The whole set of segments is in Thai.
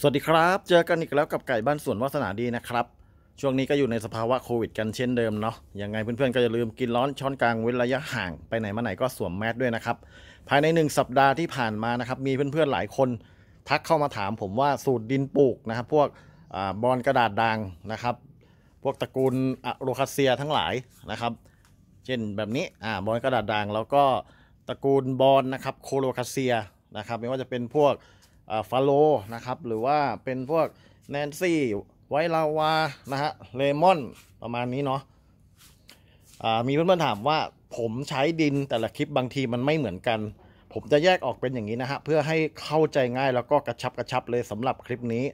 สวัสดีครับ เจอกันอีกแล้วกับไก่บ้านสวนวาสนาดีนะครับช่วงนี้ก็อยู่ในสภาวะโควิดกันเช่นเดิมเนาะยังไงเพื่อนๆก็อย่าลืมกินร้อนช้อนกลางเว้นระยะห่าง ไปไหนมาไหนก็สวมแมสด้วยนะครับภายใน 1 สัปดาห์ที่ผ่านมานะครับมีเพื่อนๆ หลายคนทักเข้ามาถาม ผมว่าสูตรดินปลูกนะครับพวกอบอลกระดาษด่างนะครับ พวกตระกูลอะโรคาเซียทั้งหลายนะครับ เช่นแบบนี้อ่าบอลกระดาษด่างแล้วก็ตระกูลบอลนะครับโคโรคาเซียนะครับ ไม่ว่าจะเป็นพวกฟาโลนะครับหรือว่าเป็นพวกแนนซี่ไวลาวานะฮะเลมอนประมาณนี้เนาะมีเพื่อนๆ ถามว่าผมใช้ดินแต่ละคลิปบางทีมันไม่เหมือนกัน ผมจะแยกออกเป็นอย่างนี้นะฮะเพื่อให้เข้าใจง่ายแล้วก็กระชับกระชับเลยสำหรับคลิปนี้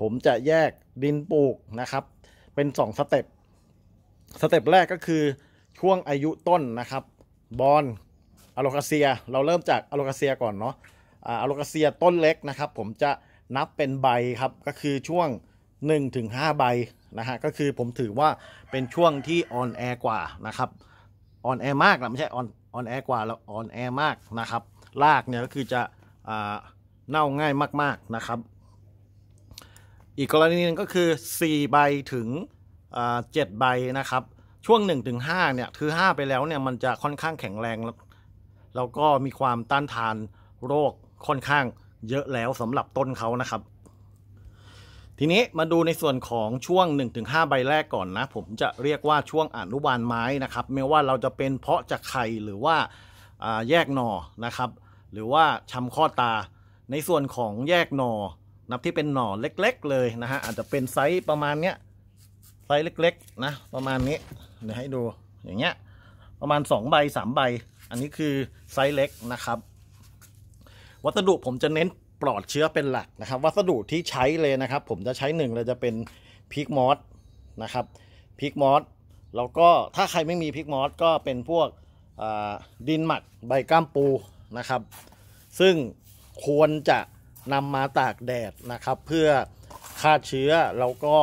ผมจะแยกดินปลูกนะครับ เป็น2สเต็ปสเต็ปแรกก็คือช่วงอายุต้นนะครับ บอลอะโลคาเซียเราเริ่มจากอะโลคาเซียก่อนเนาะอะโลกาเซียต้นเล็กนะครับผมจะนับเป็นใบครับก็คือช่วง 1-5ใบนะฮะก็คือผมถือว่าเป็นช่วงที่ออนแอร์กว่านะครับออนแอร์มากนะไม่ใช่ออนออนแอร์กว่าแล้วออนแอร์มากนะครับรากเนี่ยก็คือจะเน่าง่ายมากๆนะครับอีกกรณีนึงก็คือ 4 ใบถึงเจ็ดใบนะครับช่วง 1-5เนี่ยคือ 5 ไปแล้วเนี่ย มันจะค่อนข้างแข็งแรง แล้วก็มีความต้านทานโรคค่อนข้างเยอะแล้วสำหรับต้นเขานะครับ ทีนี้มาดูในส่วนของช่วง 1-5 ใบแรกก่อนนะ ผมจะเรียกว่าช่วงอนุบาลไม้นะครับไม่ว่าเราจะเป็นเพาะจากไข่หรือว่าแยกหนอนะครับ หรือว่าชำข้อตาในส่วนของแยกหนอนับที่เป็นหนอเล็ก ๆ เลยนะฮะอาจจะเป็นไซส์ประมาณเนี้ยไซส์เล็ก ๆ นะ ประมาณนี้เดี๋ยวให้ดูอย่างเงี้ยประมาณ 2 ใบ3ใบอันนี้คือไซส์เล็กนะครับวัสดุผมจะเน้นปลอดเชื้อเป็นหลักนะครับ วัสดุที่ใช้เลยนะครับ ผมจะใช้หนึ่งเลยจะเป็นพิกมอสนะครับพิกมอสแล้วก็ถ้าใครไม่มีพิกมอสก็เป็นพวกดินหมักใบก้ามปูนะครับ ซึ่งควรจะนำมาตากแดดนะครับ เพื่อฆ่าเชื้อแล้วก็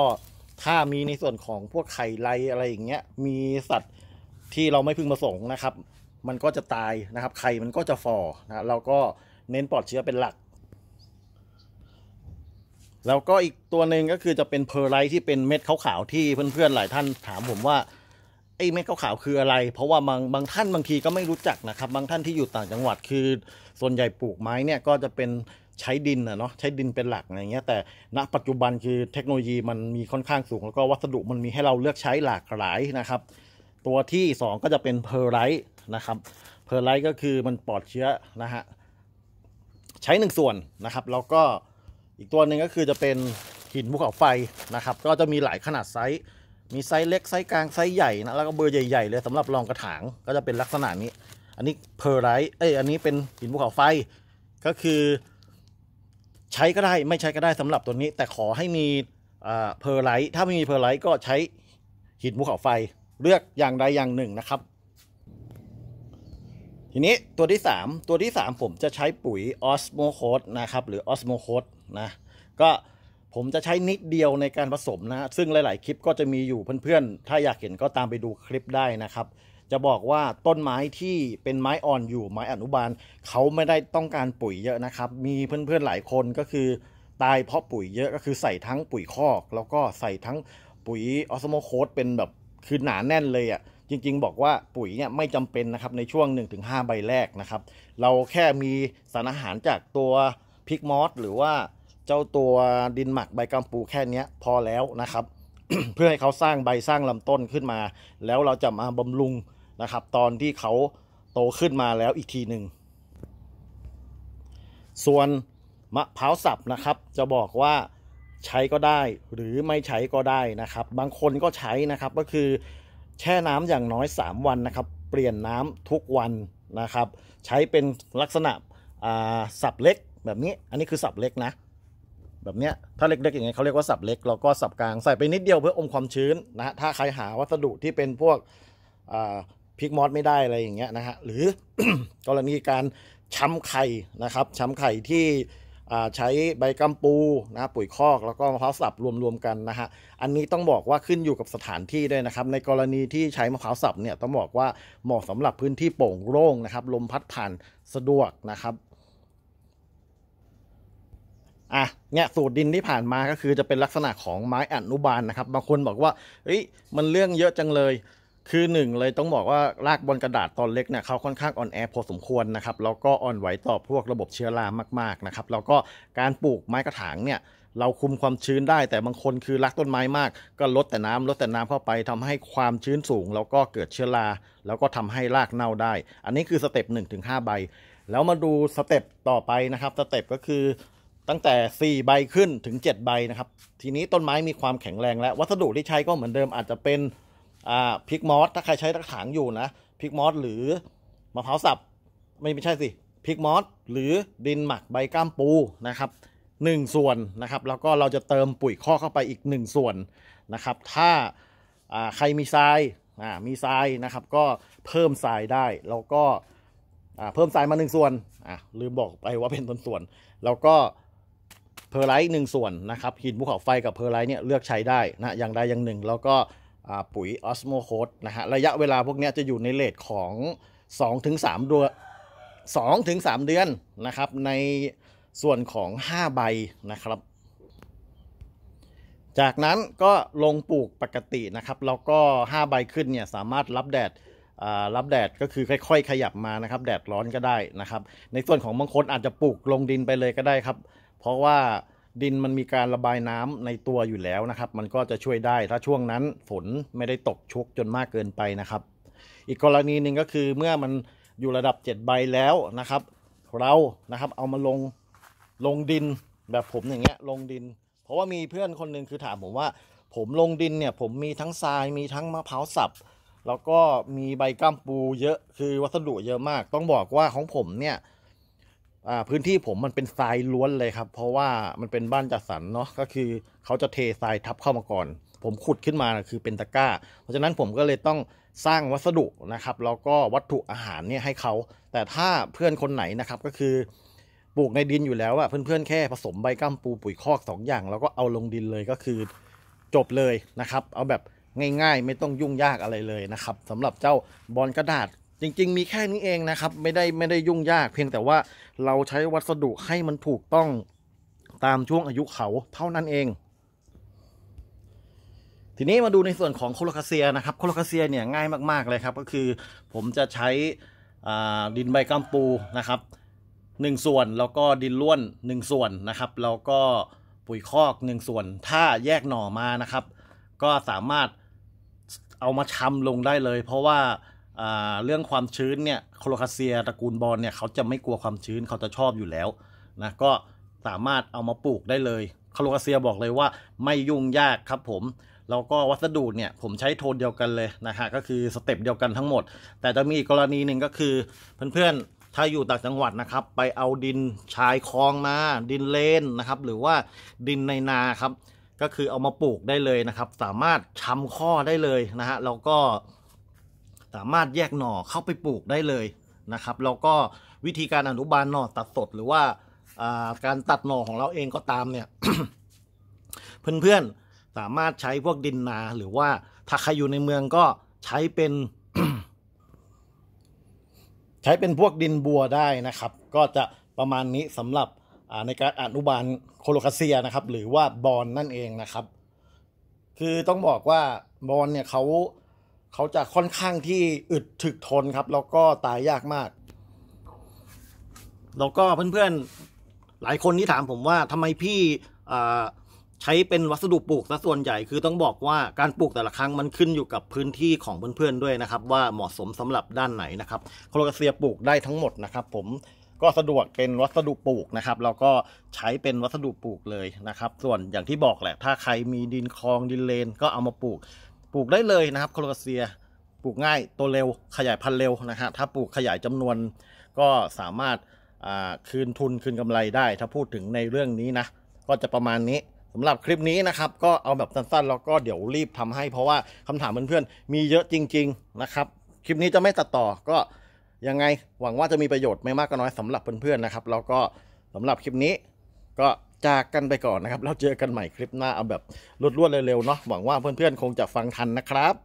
ถ้ามีในส่วนของพวกไข่ไรอะไรอย่างเงี้ยมีสัตว์ที่เราไม่พึงประสงค์นะครับ มันก็จะตายนะครับไข่มันก็จะฟอนะเราก็เน้นปลอดเชื้อเป็นหลัก แล้วก็อีกตัวหนึ่งก็คือจะเป็นเพอร์ไลท์ที่เป็นเม็ดขาวๆที่เพื่อนๆหลายท่านถามผมว่าไอ้เม็ดขาวๆคืออะไร เพราะว่าบางบางท่านบางทีก็ไม่รู้จักนะครับ บางท่านที่อยู่ต่างจังหวัดคือส่วนใหญ่ปลูกไม้เนี่ยก็จะเป็นใช้ดินนะเนาะใช้ดินเป็นหลักอะไรเงี้ยแต่ณปัจจุบันคือเทคโนโลยีมันมีค่อนข้างสูง แล้วก็วัสดุมันมีให้เราเลือกใช้หลากหลายนะครับ ตัวที่ 2 ก็จะเป็นเพอร์ไลท์นะครับเพอร์ไลท์ก็คือมันปลอดเชื้อนะฮะใช้1ส่วนนะครับแล้วก็อีกตัวหนึ่งก็คือจะเป็นหินภูเขาไฟนะครับ ก็จะมีหลายขนาดไซส์ มีไซส์เล็ก ไซส์กลาง ไซส์ใหญ่นะแล้วก็เบอร์ใหญ่ๆ เลยสำหรับรองกระถางก็จะเป็นลักษณะนี้ อันนี้เพอร์ไร์เอ้ยอันนี้เป็นหินภูเขาไฟก็คือใช้ก็ได้ไม่ใช้ก็ได้สำหรับตัวนี้ แต่ขอให้มีเพอร์ไร์ถ้าไม่มีเพอร์ไร์ก็ใช้หินภูเขาไฟเลือกอย่างใดอย่างหนึ่งนะครับทีนี้ ตัวที่ 3 ตัวที่ 3 ผมจะใช้ปุ๋ยออสโมโคสนะครับหรือออสโมโคสนะก็ผมจะใช้นิดเดียวในการผสมนะ ซึ่งหลายๆคลิปก็จะมีอยู่เพื่อนๆ ถ้าอยากเห็นก็ตามไปดูคลิปได้นะครับ จะบอกว่าต้นไม้ที่เป็นไม้อ่อนอยู่ไม้อนุบาลเขาไม่ได้ต้องการปุ๋ยเยอะนะครับมีเพื่อนๆหลายคนก็คือตายเพราะปุ๋ยเยอะ ก็คือใส่ทั้งปุ๋ยคอก แล้วก็ใส่ทั้งปุ๋ยออสโมโคสเป็นแบบคือหนาแน่นเลยอะ่ะจริงๆ บอกว่าปุ๋ยเนี่ย ไม่จำเป็นนะครับในช่วง 1-5 ใบแรกนะครับ เราแค่มีสารอาหารจากตัวพิกมอสหรือว่าเจ้าตัวดินหมักใบกัมปูแค่นี้พอแล้วนะครับ เพื่อให้เขาสร้างใบสร้างลำต้นขึ้นมา แล้วเราจะมาบำรุงนะครับ ตอนที่เขาโตขึ้นมาแล้วอีกทีหนึ่งส่วนมะพร้าวสับนะครับ จะบอกว่าใช้ก็ได้หรือไม่ใช้ก็ได้นะครับ บางคนก็ใช้นะครับก็คือแช่น้ำอย่างน้อย 3 วันนะครับเปลี่ยนน้ำทุกวันนะครับ ใช้เป็นลักษณะสับเล็ก แบบนี้อันนี้คือสับเล็กนะแบบเนี้ยถ้าเล็กๆอย่างเงี้ยเขาเรียกว่าสับเล็ก แล้วก็สับกลางใส่ไปนิดเดียวเพื่ออมความชื้นนะถ้าใครหาวัสดุที่เป็นพวกพริกมอสไม่ได้อะไรอย่างเงี้ยนะฮะหรือกรณีการช้ำไข่นะครับช้ำไข่ที่ใช้ใบกัมปูนะปุ๋ยคอกแล้วก็มะพร้าวสับรวมๆกันนะฮะ อันนี้ต้องบอกว่าขึ้นอยู่กับสถานที่ด้วยนะครับ ในกรณีที่ใช้มะพร้าวสับเนี่ยต้องบอกว่าเหมาะสำหรับพื้นที่โป่งโล่งนะครับ ลมพัดผ่านสะดวกนะครับอ่ะเนี่ยสูตรดินที่ผ่านมาก็คือจะเป็นลักษณะของไม้อนุบาลนนะครับ บางคนบอกว่าเฮ้ยมันเรื่องเยอะจังเลยคือหนึ่งเลยต้องบอกว่ารากบนกระดาษตอนเล็กเนี่ยเขาค่อนข้างอ่อนแอพอสมควรนะครับแล้วก็อ่อนไหวต่อพวกระบบเชื้อรามากๆนะครับแล้วก็การปลูกไม้กระถางเนี่ยเราคุมความชื้นได้ แต่บางคนคือรักต้นไม้มากก็ลดแต่น้ำลดแต่น้ำเข้าไป ทำให้ความชื้นสูง แล้วก็เกิดเชื้อราแล้วก็ทำให้รากเน่าได้ อันนี้คือสเต็ป1นถึงหใบ แล้วมาดูสเต็ปต่อไปนะครับสเต็ปก็คือตั้งแต่ 4 ใบขึ้นถึง 7ใบนะครับทีนี้ต้นไม้มีความแข็งแรง และวัสดุที่ใช้ก็เหมือนเดิมอาจจะเป็นพริกมอส ถ้าใครใช้ตกถางอยู่นะพริกมอสหรือมะพร้าวสับไม่ไม่ใช่สิพริกมอสหรือดินหมักใบก้ามปูนะครับ 1 ส่วนนะครับ แล้วก็เราจะเติมปุ๋ยข้อเข้าไปอีก 1 ส่วนนะครับ ถ้าใครมีทรายมีทรายนะครับก็เพิ่มทรายได้แล้วก็เพิ่มทรายมา1ส่วนลืมบอกไปว่าเป็นต้นส่วนแล้วก็เพอร์ไลท์หนึ่งส่วนนะครับหินภูเขาไฟกับเพอร์ไลท์เนี่ยเลือกใช้ได้นะอย่างใดอย่างหนึ่ง แล้วก็ปุ๋ยออสโมโคสนะฮะระยะเวลาพวกนี้จะอยู่ในเลทของ 2-3เดือน2-3 เดือนนะครับ ในส่วนของ 5 ใบนะครับ จากนั้นก็ลงปลูกปกตินะครับแล้วก็ 5 ใบขึ้นเนี่ยสามารถรับแดดรับแดด ก็คือค่อยๆขยับมานะครับ แดดร้อนก็ได้นะครับ ในส่วนของบางคนอาจจะปลูกลงดินไปเลยก็ได้ครับ เพราะว่าดินมันมีการระบายน้ำในตัวอยู่แล้วนะครับ มันก็จะช่วยได้ถ้าช่วงนั้นฝนไม่ได้ตกชุกจนมากเกินไปนะครับ อีกกรณีหนึ่งก็คือเมื่อมันอยู่ระดับ 7 ใบแล้วนะครับ เรานะครับเอามาลง ลงดินแบบผมอย่างเงี้ยลงดิน เพราะว่ามีเพื่อนคนหนึ่งคือถามผมว่า ผมลงดินเนี่ย ผมมีทั้งทรายมีทั้งมะพร้าวสับแล้วก็มีใบก้ามปูเยอะคือ วัสดุเยอะมาก ต้องบอกว่าของผมเนี่ยพื้นที่ผมมันเป็นทรายล้วนเลยครับเพราะว่ามันเป็นบ้านจัดสรรเนาะก็คือเขาจะเททรายทับเข้ามาก่อน ผมขุดขึ้นมาคือเป็นตะกร้า เพราะฉะนั้นผมก็เลยต้องสร้างวัสดุนะครับแล้วก็วัตถุอาหารเนี่ยให้เขาแต่ถ้าเพื่อนคนไหนนะครับก็คือปลูกในดินอยู่แล้วอะเพื่อนๆแค่ผสมใบก้ามปูปุ๋ยคอก2อย่างแล้วก็เอาลงดินเลยก็คือจบเลยนะครับ เอาแบบง่าย ๆ ไม่ต้องยุ่งยากอะไรเลยนะครับสำหรับเจ้าบอลกระดาษจริงๆมีแค่นี้เองนะครับไม่ได้ไม่ได้ยุ่งยากเพียงแต่ว่าเราใช้วัสดุให้มันถูกต้องตามช่วงอายุเขาเท่านั้นเอง ทีนี้มาดูในส่วนของโคโลคาเซียนะครับโคโลคาเซียเนี่ยง่ายมากๆเลยครับ ก็คือผมจะใช้ดินใบกัมปูนะครับหนึ่งส่วน แล้วก็ดินล้วนหนึ่งส่วนนะครับแล้วก็ปุ๋ยคอกหนึ่งส่วนถ้าแยกหน่อมานะครับ ก็สามารถเอามาชำลงได้เลย เพราะว่าเรื่องความชื้นเนี่ย โคโลคาเซีย ตระกูลบอลเนี่ยเขาจะไม่กลัวความชื้นเขาจะชอบอยู่แล้วนะก็สามารถเอามาปลูกได้เลยโคโลคาเซียบอกเลยว่าไม่ยุ่งยากครับผมแล้วก็วัสดุเนี่ยผมใช้โทนเดียวกันเลยนะฮะก็คือสเต็ปเดียวกันทั้งหมด แต่จะมีกรณีหนึ่งก็คือ เพื่อนๆถ้าอยู่ต่างจังหวัดนะครับ ไปเอาดินชายคลองมาดินเลนนะครับหรือว่าดินในนาครับก็คือเอามาปลูกได้เลยนะครับสามารถชำข้อได้เลยนะฮะแล้วก็สามารถแยกหน่อเข้าไปปลูกได้เลยนะครับแล้วก็วิธีการอนุบาลหน่อตัดสด หรือว่าการตัดหน่อของเราเองก็ตามเนี่ย เพื่อนๆสามารถใช้พวกดินนาหรือว่าถ้าใครอยู่ในเมืองก็ใช้เป็น ใช้เป็นพวกดินบัวได้นะครับ ก็จะประมาณนี้สำหรับในการอนุบาลโคโลคาเซียนะครับ หรือว่าบอลนนั่นเองนะครับ คือต้องบอกว่าบอลเนี่ยเขาเขาจะค่อนข้างที่อึดถึกทนครับ แล้วก็ตายยากมากแล้วก็เพื่อนๆหลายคนที่ถามผมว่าทำไมพี่ใช้เป็นวัสดุปลูกซะส่วนใหญ่คือต้องบอกว่าการปลูกแต่ละครั้งมันขึ้นอยู่กับพื้นที่ของเพื่อนๆด้วยนะครับ ว่าเหมาะสมสำหรับด้านไหนนะครับ โคลกเซียปลูกได้ทั้งหมดนะครับ ผมก็สะดวกเป็นวัสดุปลูกนะครับแล้วก็ใช้เป็นวัสดุปลูกเลยนะครับ ส่วนอย่างที่บอกแหละ ถ้าใครมีดินคลองดินเลนก็เอามาปลูกปลูกได้เลยนะครับโคลกาเซีย ปลูกง่ายตัวเร็วขยายพันธุ์เร็วนะฮะถ้าปลูกขยายจำนวน ก็สามารถคืนทุนคืนกำไรได้ถ้าพูดถึงในเรื่องนี้นะก็จะประมาณนี้สำหรับคลิปนี้นะครับ ก็เอาแบบสั้น ๆ แล้วก็เดี๋ยวรีบทำให้เพราะว่าคำถามเพื่อนๆมีเยอะจริงๆนะครับ คลิปนี้จะไม่ตัดต่อก็ยังไงหวังว่าจะมีประโยชน์ไม่มากก็น้อยสำหรับเพื่อนๆนะครับแล้วก็สำหรับคลิปนี้ก็จากกันไปก่อนนะครับเราเจอกันใหม่คลิปหน้าเอาแบบรวดๆเร็วๆเนาะหวังว่าเพื่อนๆคงจะฟังทันนะครับ